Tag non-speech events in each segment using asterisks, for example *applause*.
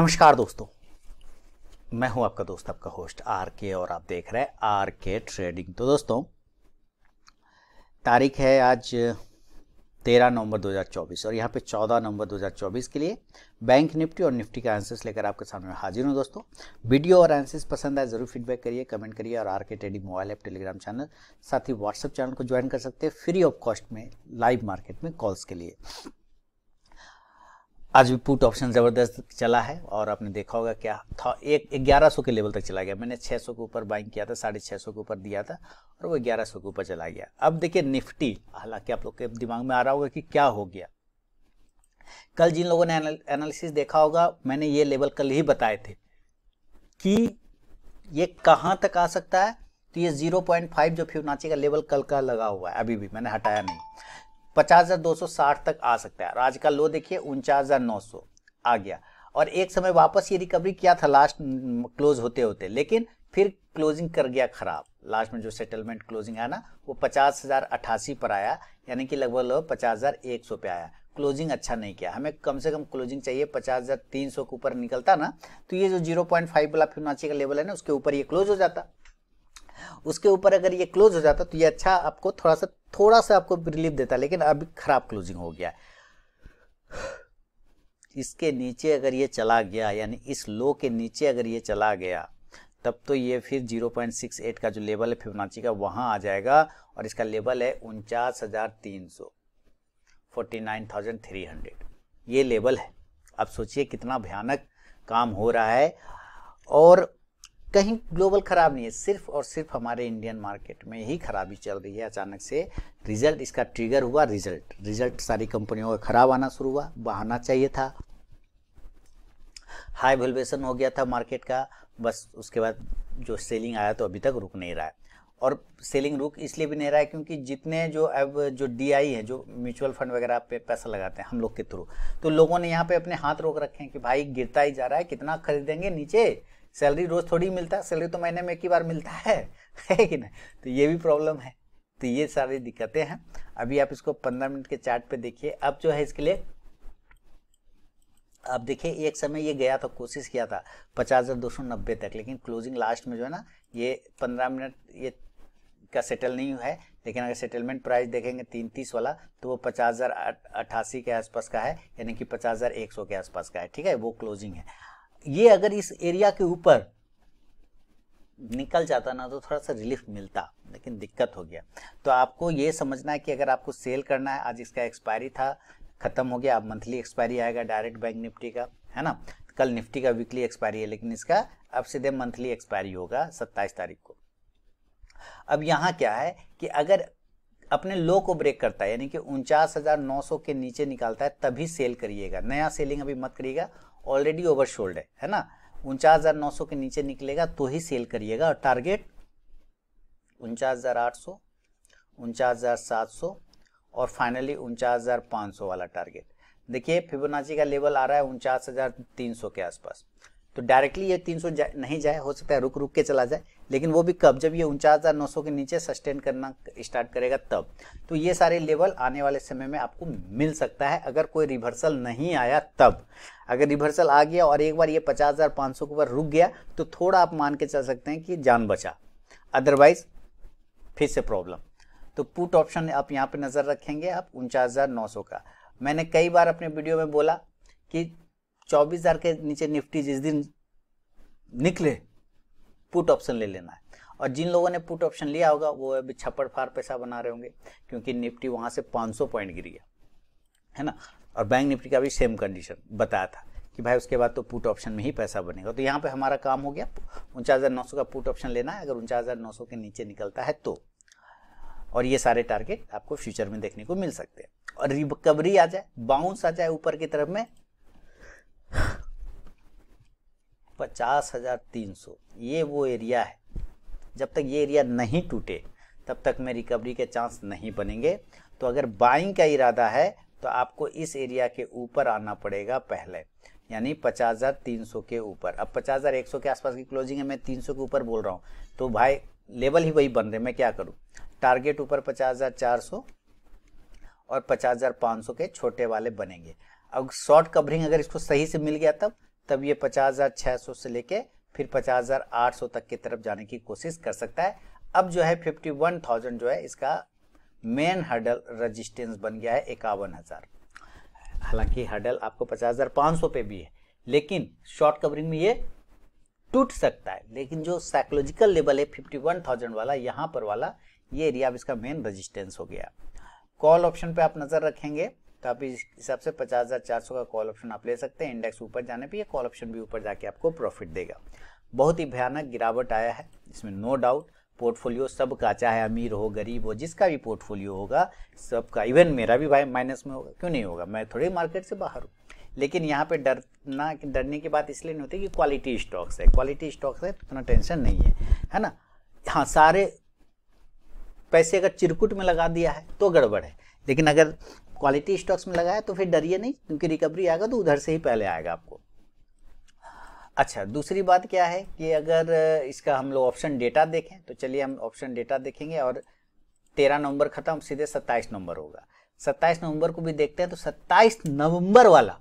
नमस्कार दोस्तों मैं हूं आपका दोस्त आपका होस्ट आर के और आप देख रहे हैं आर के ट्रेडिंग तो दोस्तों तारीख है आज 13 नवंबर 2024 और यहां पे 14 नवंबर 2024 के लिए बैंक निफ्टी और निफ्टी का आंसर्स लेकर आपके सामने हाजिर हूं दोस्तों वीडियो और आंसर्स पसंद आए ज़रूर फीडबैक करिए कमेंट करिए और R K trading mobile app Telegram channel साथ ही व्हाट्सअप चैनल को ज्वाइन कर सकते हैं फ्री ऑफ कॉस्ट में लाइव मार्केट में कॉल्स के लिए आज भी पुट ऑप्शन ज़बरदस्त चला है और आपने देखा होगा क्या था एक ग्यारह के लेवल तक चला गया मैंने छः के ऊपर बाइंग किया था साढ़े छः के ऊपर दिया था और वो ग्यारह के ऊपर चला गया अब देखिए निफ्टी हालांकि आप लोग के दिमाग में आ रहा होगा कि क्या हो गया कल जिन लोगों ने एनालिसिस देखा होगा मैंने ये लेवल कल ही बताए थे कि ये कहाँ तक आ सकता है तो ये 0.5 जो फिवनाची का लेवल कल का लगा हुआ है अभी भी मैंने हटाया नहीं पचास तक आ सकता है और आज का लो देखिए उनचास आ गया और एक समय वापस ये रिकवरी किया था लास्ट क्लोज होते होते लेकिन फिर क्लोजिंग कर गया खराब लास्ट में जो सेटलमेंट क्लोजिंग आया ना वो पचास हज़ार पर आया यानी कि लगभग लगभग पचास हज़ार एक सौ पे आया क्लोजिंग अच्छा नहीं किया हमें कम से कम क्लोजिंग चाहिए पचास हज़ार तीन सौ के ऊपर निकलता ना तो ये जो जीरो पॉइंट फाइव वाला फिबोनाची का लेवल है ना उसके ऊपर ये क्लोज हो जाता उसके ऊपर अगर ये क्लोज हो जाता तो ये अच्छा आपको थोड़ा सा थोड़ा सा आपको रिलीफ देता लेकिन अभी खराब क्लोजिंग हो गया इसके नीचे अगर ये चला गया यानी इस लो के नीचे अगर ये चला गया तब तो ये फिर 0.68 का जो लेवल है फिबोनाची का वहाँ आ जाएगा और इसका लेवल है उनचास हज़ार तीन ये लेवल है आप सोचिए कितना भयानक काम हो रहा है और कहीं ग्लोबल ख़राब नहीं है सिर्फ और सिर्फ हमारे इंडियन मार्केट में ही खराबी चल रही है अचानक से रिजल्ट इसका ट्रिगर हुआ रिजल्ट रिजल्ट सारी कंपनियों का खराब आना शुरू हुआ बहाना चाहिए था हाई वैल्यूएशन हो गया था मार्केट का बस उसके बाद जो सेलिंग आया तो अभी तक रुक नहीं रहा है और सेलिंग रुक इसलिए भी नहीं रहा है क्योंकि जितने जो अब जो डीआई है जो म्यूचुअल फंड वगैरह पे पैसा लगाते हैं हम लोग के थ्रू तो लोगों ने यहाँ पे अपने हाथ रोक रखे हैं कि भाई गिरता ही जा रहा है कितना खरीदेंगे नीचे सैलरी रोज थोड़ी मिलता है सैलरी तो महीने में एक ही बार मिलता है *laughs* है कि नहीं तो ये भी प्रॉब्लम है तो ये सारी दिक्कतें हैं अभी आप इसको पंद्रह मिनट के चार्ट पे देखिए अब जो है इसके लिए अब देखिए एक समय ये गया था कोशिश किया था पचास हज़ार दो सौ नब्बे तक लेकिन क्लोजिंग लास्ट में जो है ना ये पंद्रह मिनट ये का सेटल नहीं हुआ है लेकिन अगर सेटलमेंट प्राइस देखेंगे तीन तीस वाला तो वो पचास हज़ार अठासी के आसपास का है यानी कि पचास हज़ार एक सौ के आसपास का है ठीक है वो क्लोजिंग है ये अगर इस एरिया के ऊपर निकल जाता ना तो थोड़ा सा रिलीफ मिलता लेकिन दिक्कत हो गया तो आपको ये समझना है कि अगर आपको सेल करना है आज इसका एक्सपायरी था खत्म हो गया अब मंथली एक्सपायरी आएगा डायरेक्ट बैंक निफ्टी का है ना कल निफ्टी का वीकली एक्सपायरी है लेकिन इसका अब सीधे मंथली एक्सपायरी होगा सत्ताईस तारीख को अब यहाँ क्या है कि अगर अपने लो को ब्रेक करता है यानी कि उनचास हजार नौ सौ के नीचे निकालता है तभी सेल करिएगा नया सेलिंग अभी मत करिएगा ऑलरेडी ओवरशोल्ड है है ना उनचास नौ के नीचे निकलेगा तो ही सेल करिएगा और टारगेट उनचास हज़ार आठ सौ उनचास हज़ार सात सौ और फाइनली उनचास हज़ार सौ वाला टारगेट देखिए फिबोनाची का लेवल आ रहा है उनचास हज़ार तीन सौ के आसपास तो डायरेक्टली ये 300 जा, नहीं जाए हो सकता है रुक रुक के चला जाए लेकिन वो भी कब जब ये उनचास के नीचे सस्टेन करना स्टार्ट करेगा तब तो ये सारे लेवल आने वाले समय में आपको मिल सकता है अगर कोई रिवर्सल नहीं आया तब अगर रिवर्सल आ गया और एक बार ये पचास के ऊपर रुक गया तो थोड़ा आप मान के चल सकते हैं कि जान बचा अदरवाइज फिर से प्रॉब्लम तो पुट ऑप्शन आप यहाँ पर नज़र रखेंगे आप उनचास का मैंने कई बार अपने वीडियो में बोला कि चौबीस हजार के नीचे निफ्टी जिस दिन निकले पुट ऑप्शन ले लेना है और जिन लोगों ने पुट ऑप्शन लिया होगा वो अभी छप्पड़ फार पैसा बना रहे होंगे क्योंकि निफ्टी वहां से 500 पॉइंट गिरी है है ना और बैंक निफ्टी का भी सेम कंडीशन बताया था कि भाई उसके बाद तो पुट ऑप्शन में ही पैसा बनेगा तो यहाँ पे हमारा काम हो गया उनचास का पुट ऑप्शन लेना है अगर उनचास के नीचे निकलता है तो और ये सारे टारगेट आपको फ्यूचर में देखने को मिल सकते हैं और रिकवरी आ जाए बाउंस आ जाए ऊपर की तरफ में पचास हजार तीन सौ ये वो एरिया है जब तक ये एरिया नहीं टूटे तब तक में रिकवरी के चांस नहीं बनेंगे तो अगर बाइंग का इरादा है तो आपको इस एरिया के ऊपर आना पड़ेगा पहले यानी 50,300 के ऊपर अब 50,100 के आसपास की क्लोजिंग है मैं 300 के ऊपर बोल रहा हूँ तो भाई लेवल ही वही बन रहे मैं क्या करूँ टारगेट ऊपर 50,400 और 50,500 के छोटे वाले बनेंगे अब शॉर्ट कवरिंग अगर इसको सही से मिल गया तब तब ये पचास हज़ार सौ से लेके फिर पचास हज़ार आठ सौ तक की तरफ जाने की कोशिश कर सकता है अब जो है फिफ्टी वन थाउजेंड जो है इसका मेन हर्डल रजिस्टेंस बन गया है इक्यावन हज़ार हालांकि हर्डल आपको पचास हज़ार पांच सौ पे भी है लेकिन शॉर्ट कवरिंग में ये टूट सकता है लेकिन जो साइकोलॉजिकल लेवल है फिफ्टी वन थाउजेंड वाला यहाँ पर वाला ये एरिया अब इसका मेन रजिस्टेंस हो गया कॉल ऑप्शन पे आप नज़र रखेंगे तो आप इस हिसाब से पचास हज़ार चार सौ का कॉल ऑप्शन आप ले सकते हैं इंडेक्स ऊपर जाने पे ये कॉल ऑप्शन भी ऊपर जाके आपको प्रॉफिट देगा बहुत ही भयानक गिरावट आया है इसमें नो डाउट पोर्टफोलियो सब का चाहे अमीर हो गरीब हो जिसका भी पोर्टफोलियो होगा सबका इवन मेरा भी भाई माइनस में होगा क्यों नहीं होगा मैं थोड़ी मार्केट से बाहर हूँ लेकिन यहाँ पे डरना डरने की बात इसलिए नहीं होती कि क्वालिटी स्टॉक्स है क्वालिटी स्टॉक्स है तो इतना टेंशन नहीं है है ना हाँ सारे पैसे अगर चिरकुट में लगा दिया है तो गड़बड़ है लेकिन अगर क्वालिटी स्टॉक्स में लगाया तो फिर डरिए नहीं क्योंकि रिकवरी आएगा तो उधर से ही पहले आएगा आपको अच्छा दूसरी बात क्या है कि अगर इसका हम लोग ऑप्शन डेटा देखें तो चलिए हम ऑप्शन डेटा देखेंगे और तेरह नवंबर खत्म सीधे सत्ताईस नवंबर होगा सत्ताईस नवंबर को भी देखते हैं तो सत्ताईस नवंबर वाला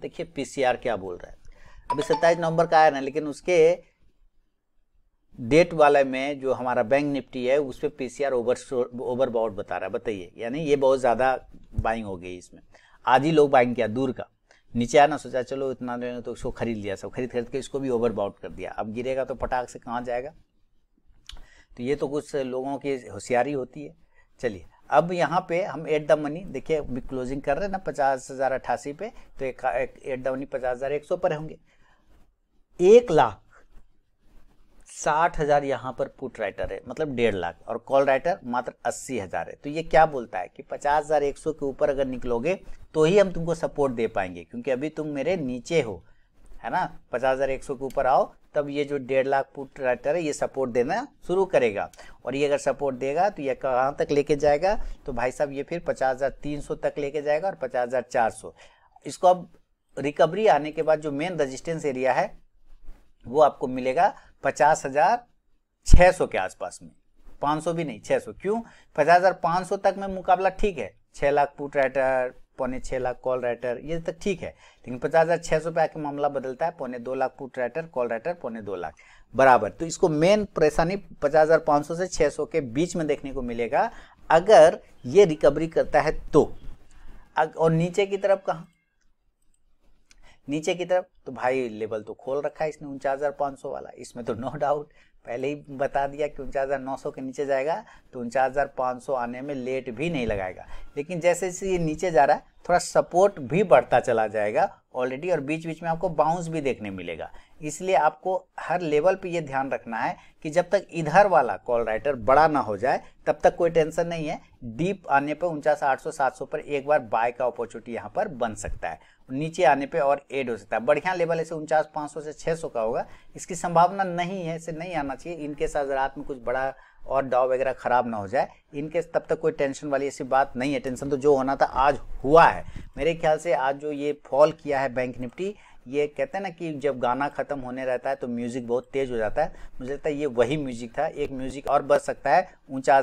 देखिए पीसीआर क्या बोल रहा है अभी सत्ताईस नवंबर का आया ना लेकिन उसके डेट वाले में जो हमारा बैंक निफ्टी है उस पर P C R over over बता रहा है बताइए यानी ये बहुत ज़्यादा बाइंग हो गई इसमें आज ही लोग बाइंग किया दूर का नीचे आना सोचा चलो इतना लेने तो उसको खरीद लिया सब खरीद खरीद के इसको भी ओवर बाउट कर दिया अब गिरेगा तो पटाख से कहाँ जाएगा तो ये तो कुछ लोगों की होशियारी होती है चलिए अब यहाँ पे हम एट द मनी देखिए अभी क्लोजिंग कर रहे हैं ना पचास हज़ार अट्ठासी पे तो एक एट द मनी पचास हज़ार एक सौ पर होंगे एक लाख साठ हजार यहाँ पर पुट राइटर है मतलब डेढ़ लाख और कॉल राइटर मात्र अस्सी हजार है तो ये क्या बोलता है कि पचास हजार एक सौ के ऊपर अगर निकलोगे तो ही हम तुमको सपोर्ट दे पाएंगे क्योंकि अभी तुम मेरे नीचे हो है ना पचास हजार एक सौ के ऊपर आओ तब ये जो डेढ़ लाख पुट राइटर है ये सपोर्ट देना शुरू करेगा और ये अगर सपोर्ट देगा तो ये कहाँ तक लेके जाएगा तो भाई साहब ये फिर पचास हजार तीन सौ तक लेके जाएगा और पचास हजार चार सौ इसको अब रिकवरी आने के बाद जो मेन रजिस्टेंस एरिया है वो आपको मिलेगा पचास हजार छह सौ के आसपास में पांच सौ भी नहीं छह सौ क्यों पचास हजार पांच सौ तक में मुकाबला ठीक है छह लाख पुट राइटर पौने छह लाख कॉल राइटर ये तक ठीक है लेकिन पचास हज़ार छह सौ पे आके मामला बदलता है पौने दो lakh put writer call writer पौने दो लाख बराबर तो इसको मेन परेशानी पचास हज़ार पांच सौ से छह सौ के बीच में देखने को मिलेगा अगर ये रिकवरी करता है तो और नीचे की तरफ कहा नीचे की तरफ तो भाई लेवल तो खोल रखा है इसने उनचास वाला इसमें तो नो डाउट पहले ही बता दिया कि उनचास के नीचे जाएगा तो उनचास आने में लेट भी नहीं लगाएगा लेकिन जैसे जैसे ये नीचे जा रहा है थोड़ा सपोर्ट भी बढ़ता चला जाएगा ऑलरेडी और बीच बीच में आपको बाउंस भी देखने मिलेगा इसलिए आपको हर लेवल पे ये ध्यान रखना है कि जब तक इधर वाला कॉल राइटर बड़ा ना हो जाए तब तक कोई टेंशन नहीं है डीप आने पर उनचास आठ सौ सात सौ पर एक बार बाय का अपॉर्चुनिटी यहाँ पर बन सकता है नीचे आने पे और एड हो सकता है बढ़िया लेवल ऐसे उनचास पाँच सौ से छः सौ का होगा इसकी संभावना नहीं है इसे नहीं आना चाहिए इनके साथ रात में कुछ बड़ा और डॉ वगैरह ख़राब ना हो जाए इनके तब तक कोई टेंशन वाली ऐसी बात नहीं है टेंशन तो जो होना था आज हुआ है मेरे ख्याल से आज जो ये फॉल किया है बैंक निफ्टी ये कहते हैं ना कि जब गाना ख़त्म होने रहता है तो म्यूज़िक बहुत तेज़ हो जाता है मुझे लगता है ये वही म्यूज़िक था एक म्यूज़िक और बज सकता है ऊँचा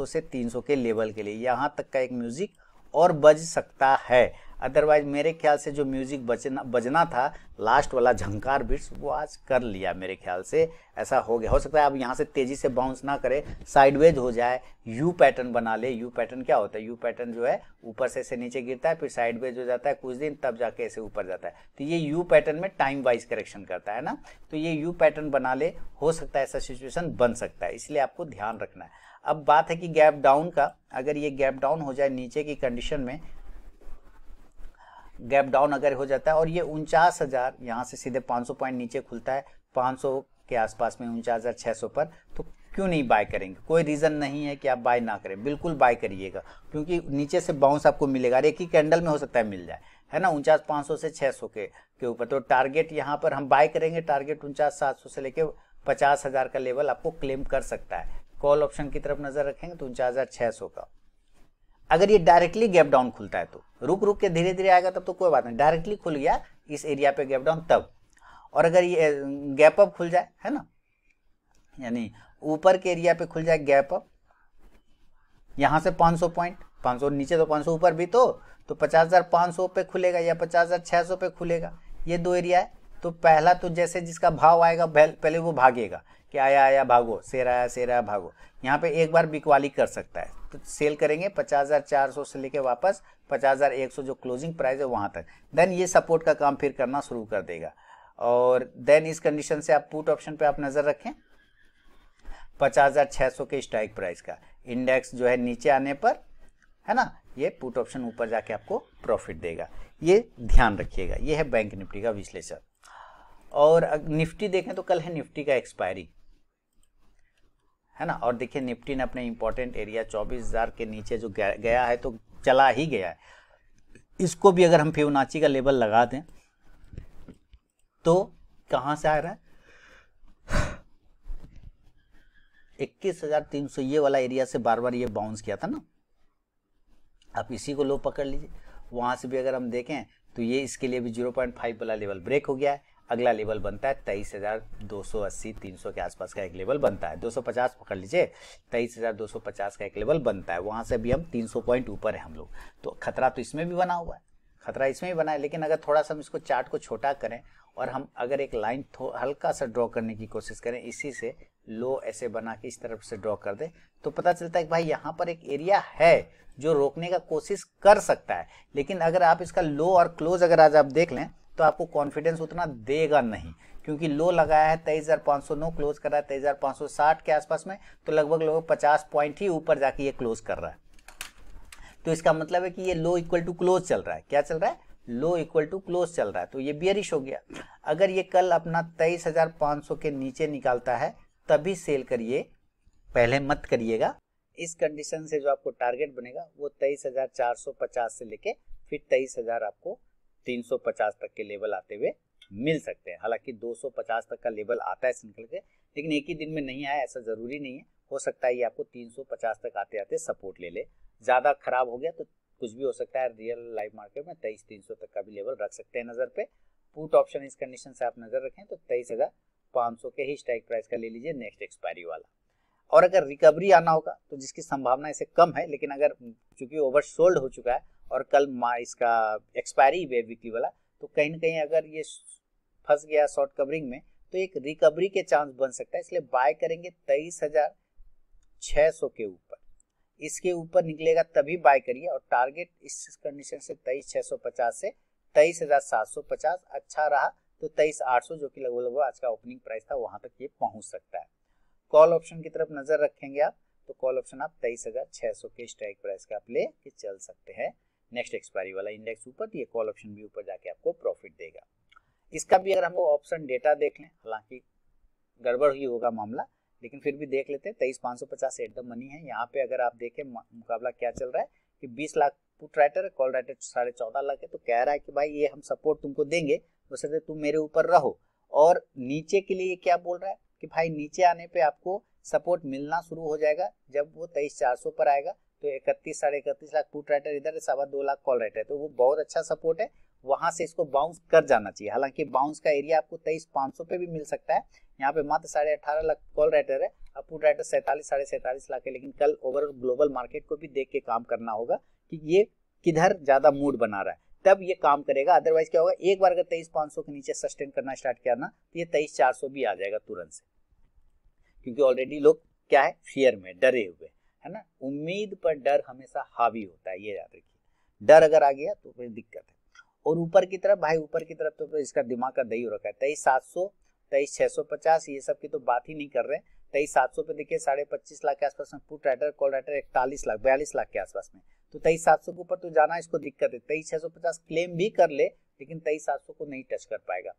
से 300 के लेवल के लिए यहाँ तक का एक म्यूज़िक और बज सकता है अदरवाइज मेरे ख्याल से जो म्यूजिक बचना बजना था लास्ट वाला झंकार बिट्स वो आज कर लिया मेरे ख्याल से ऐसा हो गया हो सकता है अब यहाँ से तेजी से बाउंस ना करे साइडवेज हो जाए यू पैटर्न बना ले यू पैटर्न क्या होता है यू पैटर्न जो है ऊपर से ऐसे नीचे गिरता है फिर साइडवेज हो जाता है कुछ दिन तब जाके ऐसे ऊपर जाता है तो ये यू पैटर्न में टाइम वाइज करेक्शन करता है ना तो ये यू पैटर्न बना ले हो सकता है ऐसा सिचुएशन बन सकता है इसलिए आपको ध्यान रखना है अब बात है कि गैप डाउन का अगर ये गैप डाउन हो जाए नीचे की कंडीशन में गैप डाउन अगर हो जाता है और ये उनचास हज़ार यहाँ से सीधे 500 पॉइंट नीचे खुलता है 500 के आसपास में उनचास हज़ार छः सौ पर तो क्यों नहीं बाय करेंगे कोई रीज़न नहीं है कि आप बाय ना करें बिल्कुल बाय करिएगा क्योंकि नीचे से बाउंस आपको मिलेगा और एक ही कैंडल में हो सकता है मिल जाए है ना उनचास पाँच सौ से छः सौ के के ऊपर तो टारगेट यहाँ पर हम बाय करेंगे टारगेट उनचास सात सौ से लेकर पचास हज़ार का लेवल आपको क्लेम कर सकता है कॉल ऑप्शन की तरफ नज़र रखेंगे तो उनचास हज़ार छः सौ का अगर ये डायरेक्टली गैप डाउन खुलता है तो रुक रुक के धीरे धीरे आएगा तब तो कोई बात नहीं डायरेक्टली खुल गया इस एरिया पे गैप डाउन तब और अगर ये गैप अप खुल जाए है ना यानी ऊपर के एरिया पे खुल जाए गैप अप यहां से 500 पॉइंट 500 नीचे तो 500 ऊपर भी तो तो 50,500 पे खुलेगा या 50,600 पे खुलेगा ये दो एरिया है तो पहला तो जैसे जिसका भाव आएगा पहले वो भागेगा कि आया आया भागो शेर आया शेर आया भागो यहाँ पे एक बार बिकवाली कर सकता है सेल करेंगे 50,400 से लेके वापस 50,100 जो क्लोजिंग प्राइस है वहां तक देन ये सपोर्ट का काम फिर करना शुरू कर देगा और देन इस कंडीशन से आप पुट ऑप्शन पे आप नज़र रखें 50,600 के स्ट्राइक प्राइस का इंडेक्स जो है नीचे आने पर है ना ये पुट ऑप्शन ऊपर जाके आपको प्रॉफिट देगा ये ध्यान रखिएगा ये है बैंक निफ्टी का विश्लेषण और निफ्टी देखें तो कल है निफ्टी का एक्सपायरी है ना और देखिए निफ्टी ने अपने इंपॉर्टेंट एरिया 24,000 के नीचे जो गया है तो चला ही गया है इसको भी अगर हम फिवनाची का लेवल लगा दें तो कहां से आ रहा है इक्कीस हजार तीन सौ ये वाला एरिया से बार बार ये बाउंस किया था ना आप इसी को लो पकड़ लीजिए वहां से भी अगर हम देखें तो ये इसके लिए भी जीरो पॉइंट फाइव वाला लेवल ब्रेक हो गया है अगला लेवल बनता है तेईस हज़ार दो सौ अस्सी तीन सौ के आसपास का एक लेवल बनता है दो सौ पचास पकड़ लीजिए तेईस हज़ार दो सौ पचास का एक लेवल बनता है वहां से भी हम तीन सौ पॉइंट ऊपर है हम लोग तो खतरा तो इसमें भी बना हुआ है खतरा इसमें भी बना है लेकिन अगर थोड़ा सा हम इसको चार्ट को छोटा करें और हम अगर एक लाइन हल्का सा ड्रॉ करने की कोशिश करें इसी से लो ऐसे बना के इस तरफ से ड्रॉ कर दे तो पता चलता है कि भाई यहाँ पर एक एरिया है जो रोकने का कोशिश कर सकता है लेकिन अगर आप इसका लो और क्लोज अगर आज आप देख लें तो आपको कॉन्फिडेंस उतना देगा नहीं क्योंकि लो लगाया है तेईस हज़ार पाँच सौ नौ क्लोज कर रहा है तेईस हज़ार पाँच सौ साठ के आसपास में तो लगभग लगभग पचास पॉइंट ही ऊपर जाके ये क्लोज कर रहा है तो इसका मतलब है कि ये लो इक्वल टू क्लोज चल रहा है क्या चल रहा है लो इक्वल टू क्लोज चल रहा है तो ये बियरिश हो गया अगर ये कल अपना तेईस हजार पाँच सौ के नीचे निकालता है तभी सेल करिए पहले मत करिएगा इस कंडीशन से जो आपको टारगेट बनेगा वो तेईस हजार चार सौ पचास से लेके फिर तेईस हजार आपको 350 तक के लेवल आते हुए मिल सकते हैं हालांकि 250 तक का लेवल आता है सिंगल के लेकिन एक ही दिन में नहीं आया ऐसा ज़रूरी नहीं है हो सकता है ये आपको 350 तक आते आते सपोर्ट ले ले ज़्यादा खराब हो गया तो कुछ भी हो सकता है रियल लाइफ मार्केट में तेईस तीन तक का भी लेवल रख सकते हैं नज़र पे पुट ऑप्शन इस कंडीशन से आप नज़र रखें तो तेईस हज़ार सौ के ही स्ट्राइक प्राइस का ले लीजिए नेक्स्ट एक्सपायरी वाला और अगर रिकवरी आना होगा तो जिसकी संभावना इसे कम है लेकिन अगर चूंकि ओवर सोल्ड हो चुका है और कल मा इसका एक्सपायरी भी वीकली वाला तो कहीं ना कहीं अगर ये फंस गया शॉर्ट कवरिंग में तो एक रिकवरी के चांस बन सकता है इसलिए बाय करेंगे तेईस हजार छः सौ के ऊपर इसके ऊपर निकलेगा तभी बाय करिए और टारगेट इस कंडीशन से तेईस छह सौ पचास से तेईस हजार सात सौ पचास अच्छा रहा तो तेईस आठ सौ जो कि लगभग लगभग आज का ओपनिंग प्राइस था वहां तक ये पहुंच सकता है कॉल ऑप्शन की तरफ नजर रखेंगे आप तो कॉल ऑप्शन आप तेईस हजार छह सौ के स्ट्राइक प्राइस का आप ले चल सकते हैं नेक्स्ट एक्सपायरी वाला इंडेक्स ऊपर तो ये कॉल ऑप्शन भी ऊपर जाके आपको प्रॉफिट देगा इसका भी अगर हम लोग ऑप्शन डेटा देख लें हालांकि गड़बड़ ही होगा मामला लेकिन फिर भी देख लेते हैं तेईस पाँच सौ पचास एट द मनी है यहाँ पे अगर आप देखें मुकाबला क्या चल रहा है कि बीस lakh put writer call writer साढ़े चौदह लाख है तो कह रहा है कि भाई ये हम सपोर्ट तुमको देंगे वैसे तो तुम मेरे ऊपर रहो और नीचे के लिए क्या बोल रहा है कि भाई नीचे आने पर आपको सपोर्ट मिलना शुरू हो जाएगा जब वो तेईस चार सौ पर आएगा तो इकतीस साढ़े इकतीस लाख पुट राइटर इधर सवा दो लाख कॉल राइटर तो वो बहुत अच्छा सपोर्ट है वहां से इसको बाउंस कर जाना चाहिए हालांकि बाउंस का एरिया आपको तेईस पांच सौ पे भी मिल सकता है यहाँ पे मात्र साढ़े अठारह लाख कॉल राइटर है अब पुट राइटर सैतालीस साढ़े सैतालीस लाख है लेकिन कल ओवरऑल ग्लोबल मार्केट को भी देख के काम करना होगा कि ये किधर ज़्यादा मूड बना रहा है तब ये काम करेगा अदरवाइज क्या होगा एक बार अगर तेईस पांच सौ के नीचे सस्टेन करना स्टार्ट किया ना तो ये तेईस चार सौ भी आ जाएगा तुरंत से क्योंकि ऑलरेडी लोग क्या है फियर में डरे हुए है ना उम्मीद पर डर हमेशा हावी होता है ये याद रखिए डर अगर आ गया तो फिर दिक्कत है और ऊपर की तरफ भाई ऊपर की तरफ तो, तो इसका दिमाग का दही हो रखा है तेईस सात सौ तेईस छह सौ पचास ये सब की तो बात ही नहीं कर रहे हैं तेईस सात सौ पे देखिए साढ़े पच्चीस लाख के आसपास में पुट राइटर कॉल राइटर इकतालीस लाख बयालीस लाख के आसपास में तो तेईस सात सौ के ऊपर तो जाना इसको दिक्कत है तेईस छह सौ पचास क्लेम भी कर ले लेकिन तेईस सात सौ को नहीं टच कर पाएगा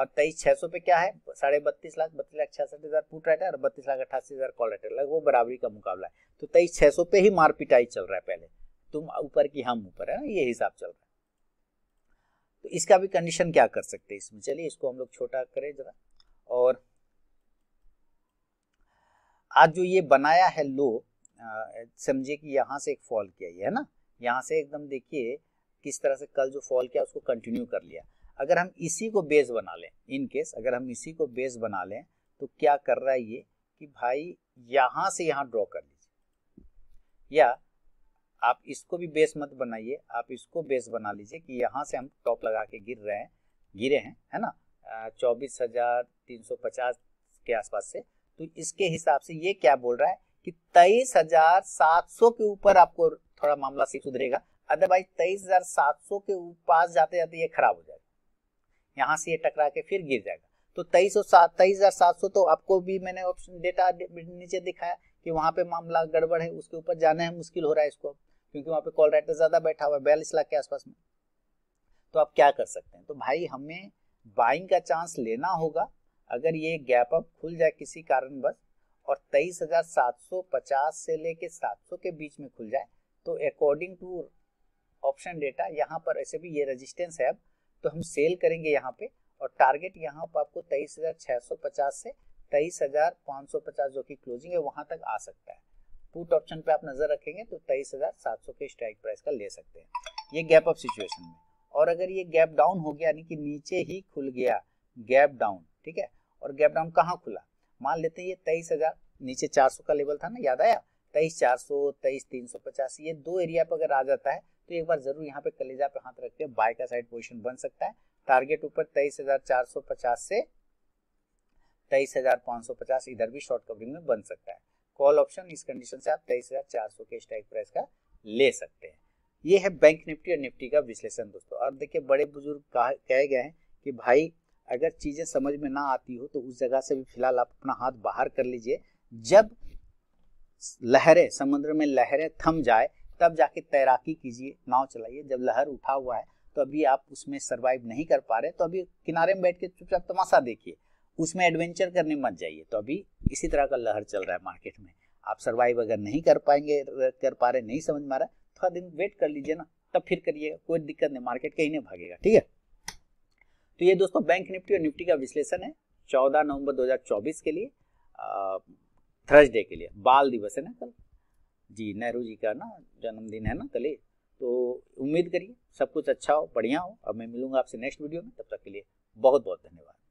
और तेईस छह सौ पे क्या है साढ़े बत्तीस लाख बत्तीस लाख छियासठ हज़ार पुट राइटर और बत्तीस लाख अट्ठासी हज़ार कॉल राइटर है वो बराबरी का मुकाबला है तो तेईस छह सौ पे ही मारपिटाई चल रहा है पहले तुम ऊपर की हम ऊपर है ना ये हिसाब चल रहा है तो इसका भी कंडीशन क्या कर सकते हैं इसमें चलिए इसको हम लोग छोटा करें जरा और आज जो ये बनाया है लो समझिए कि यहाँ से एक फॉल किया है ना यहाँ से एकदम देखिए किस तरह से कल जो फॉल किया उसको कंटिन्यू कर लिया अगर हम इसी को बेस बना लें इन केस अगर हम इसी को बेस बना लें तो क्या कर रहा है ये कि भाई यहां से यहाँ ड्रॉ कर लीजिए या आप इसको भी बेस मत बनाइए आप इसको बेस बना लीजिए कि यहाँ से हम टॉप लगा के गिर रहे हैं गिरे हैं है ना चौबीस हजार तीन सौ पचास के आसपास से तो इसके हिसाब से ये क्या बोल रहा है कि तेईस हजार सात सौ के ऊपर आपको थोड़ा मामला सीख सुधरेगा अदरवाइज तेईस हजार सात सौ के पास जाते जाते ये खराब हो जाएगा यहाँ से ये टकरा के फिर गिर जाएगा तो तेईस सात तेईस हजार सात सौ तो आपको भी मैंने ऑप्शन डेटा नीचे दिखाया कि वहाँ पे मामला गड़बड़ है उसके ऊपर जाना है मुश्किल हो रहा है इसको अब क्योंकि वहाँ पे कॉल राइटर ज़्यादा बैठा हुआ है बयालीस लाख के आसपास में तो आप क्या कर सकते हैं तो भाई हमें बाइंग का चांस लेना होगा अगर ये गैप अप खुल जाए किसी कारणवश और तेईस हजार सात सौ पचास से लेके सात सौ के बीच में खुल जाए तो अकॉर्डिंग टू ऑप्शन डेटा यहाँ पर ऐसे भी ये रेजिस्टेंस है अब तो हम सेल करेंगे यहाँ पे और टारगेट यहाँ पर आपको तेईस हजार छह सौ पचास से तेईस हजार पांच सौ पचास जो कि क्लोजिंग है वहां तक आ सकता है पुट ऑप्शन पे आप नज़र रखेंगे तो तेईस हजार सात सौ के स्ट्राइक प्राइस का ले सकते हैं ये गैप ऑफ सिचुएशन में और अगर ये गैप डाउन हो गया यानी कि नीचे ही खुल गया गैप डाउन ठीक है और गैप डाउन कहाँ खुला मान लेते हैं ये तेईस हजार नीचे चार सौ का लेवल था ना याद आया तेईस चार सौ तेईस तीन सौ पचास ये दो एरिया पर अगर आ जाता है तो एक बार जरूर यहाँ पे कलेजा पे हाथ रख के बाय का साइड पोजिशन बन सकता है टारगेट ऊपर तेईस से तेईस इधर भी शॉर्ट कवरिंग में बन सकता है कॉल ऑप्शन इस कंडीशन से आप तेईस के स्ट्राइक प्राइस का ले सकते हैं ये है बैंक निफ्टी और निफ्टी का विश्लेषण दोस्तों और देखिए बड़े बुजुर्ग कह गए हैं कि भाई अगर चीज़ें समझ में ना आती हो तो उस जगह से भी फिलहाल आप अपना हाथ बाहर कर लीजिए जब लहरें समुद्र में लहरें थम जाए तब जाके तैराकी कीजिए नाव चलाइए जब लहर उठा हुआ है तो अभी आप उसमें सर्वाइव नहीं कर पा रहे तो अभी किनारे में बैठ के चुपचाप तमाशा देखिए उसमें एडवेंचर करने मत जाइए तो अभी इसी तरह का लहर चल रहा है मार्केट में आप सर्वाइव अगर नहीं कर पाएंगे कर पा रहे नहीं समझ में आ रहा थोड़ा दिन वेट कर लीजिए ना तब फिर करिएगा कोई दिक्कत नहीं मार्केट कहीं नहीं भागेगा ठीक है तो ये दोस्तों बैंक निफ्टी और निफ्टी का विश्लेषण है चौदह नवंबर दो के लिए थर्सडे के लिए बाल दिवस है ना कल जी नेहरू जी का ना जन्मदिन है ना कल तो उम्मीद करिए सब कुछ अच्छा हो बढ़िया हो अब मैं मिलूंगा आपसे नेक्स्ट वीडियो में तब तक के लिए बहुत बहुत धन्यवाद